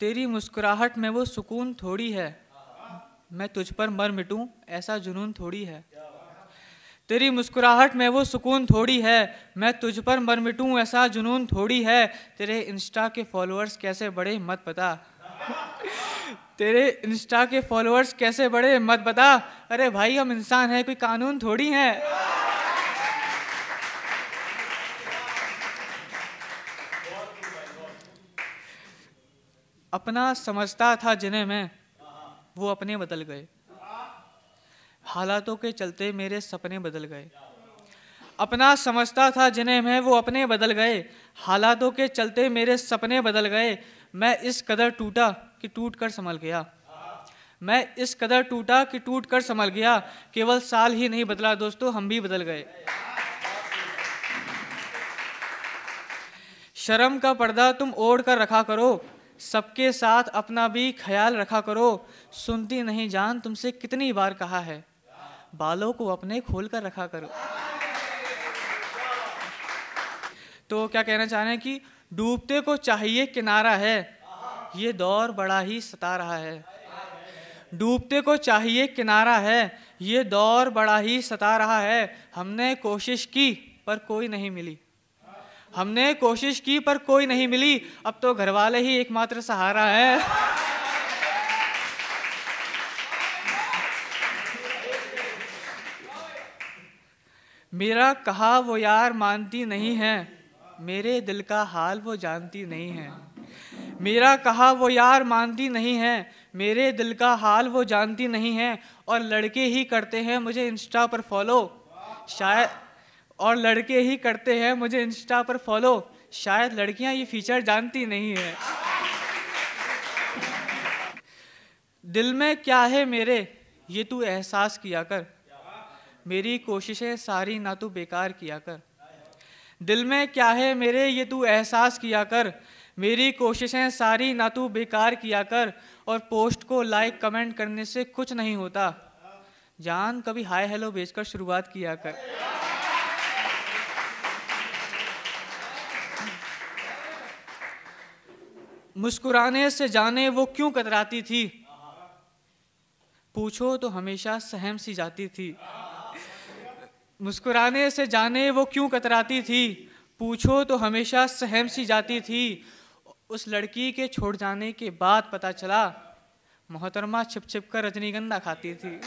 तेरी मुस्कुराहट में वो सुकून थोड़ी है मैं तुझ पर मर मिटूं ऐसा जुनून थोड़ी है तेरी मुस्कुराहट में वो सुकून थोड़ी है मैं तुझ पर मर मिटूं ऐसा जुनून थोड़ी है तेरे इंस्टा के फॉलोअर्स कैसे बढ़े मत पता तेरे इंस्टा के फॉलोअर्स कैसे बढ़े मत बता अरे भाई हम इंसान हैं कोई कानून थोड़ी है अपना समझता था जिन्हें मैं वो अपने बदल गए हालातों के चलते मेरे सपने बदल गए अपना समझता था जिन्हें मैं वो अपने बदल गए हालातों के चलते मेरे सपने बदल गए मैं इस कदर टूटा कि टूट कर संभल गया मैं इस कदर टूटा कि टूट कर संभल गया केवल साल ही नहीं बदला दोस्तों हम भी बदल गए शर्म का पर्दा तुम ओढ़ कर रखा करो सबके साथ अपना भी ख्याल रखा करो सुनती नहीं जान तुमसे कितनी बार कहा है बालों को अपने खोल कर रखा करो तो क्या कहना चाह रहे हैं कि डूबते को चाहिए किनारा है ये दौर बड़ा ही सता रहा है डूबते को चाहिए किनारा है ये दौर बड़ा ही सता रहा है हमने कोशिश की पर कोई नहीं मिली हमने कोशिश की पर कोई नहीं मिली अब तो घर वाले ही एकमात्र सहारा है मेरा कहा वो यार मानती नहीं है मेरे दिल का हाल वो जानती नहीं है मेरा कहा वो यार मानती नहीं है मेरे दिल का हाल वो जानती नहीं है और लड़के ही करते हैं मुझे इंस्टा पर फॉलो शायद और लड़के ही करते हैं मुझे इंस्टा पर फॉलो शायद लड़कियां ये फीचर जानती नहीं है दिल में क्या है मेरे ये तू एहसास किया कर मेरी कोशिशें सारी ना तू बेकार किया कर दिल में क्या है मेरे ये तू एहसास किया कर मेरी कोशिशें सारी ना तू बेकार किया कर और पोस्ट को लाइक कमेंट करने से कुछ नहीं होता जान कभी हाय हेलो भेजकर शुरुआत किया कर मुस्कुराने से जाने वो क्यों कतराती थी पूछो तो हमेशा सहम सी जाती थी मुस्कुराने से जाने वो क्यों कतराती थी पूछो तो हमेशा सहम सी जाती थी उस लड़की के छोड़ जाने के बाद पता चला मोहतरमा छिप छिप कर रजनीगंधा खाती थी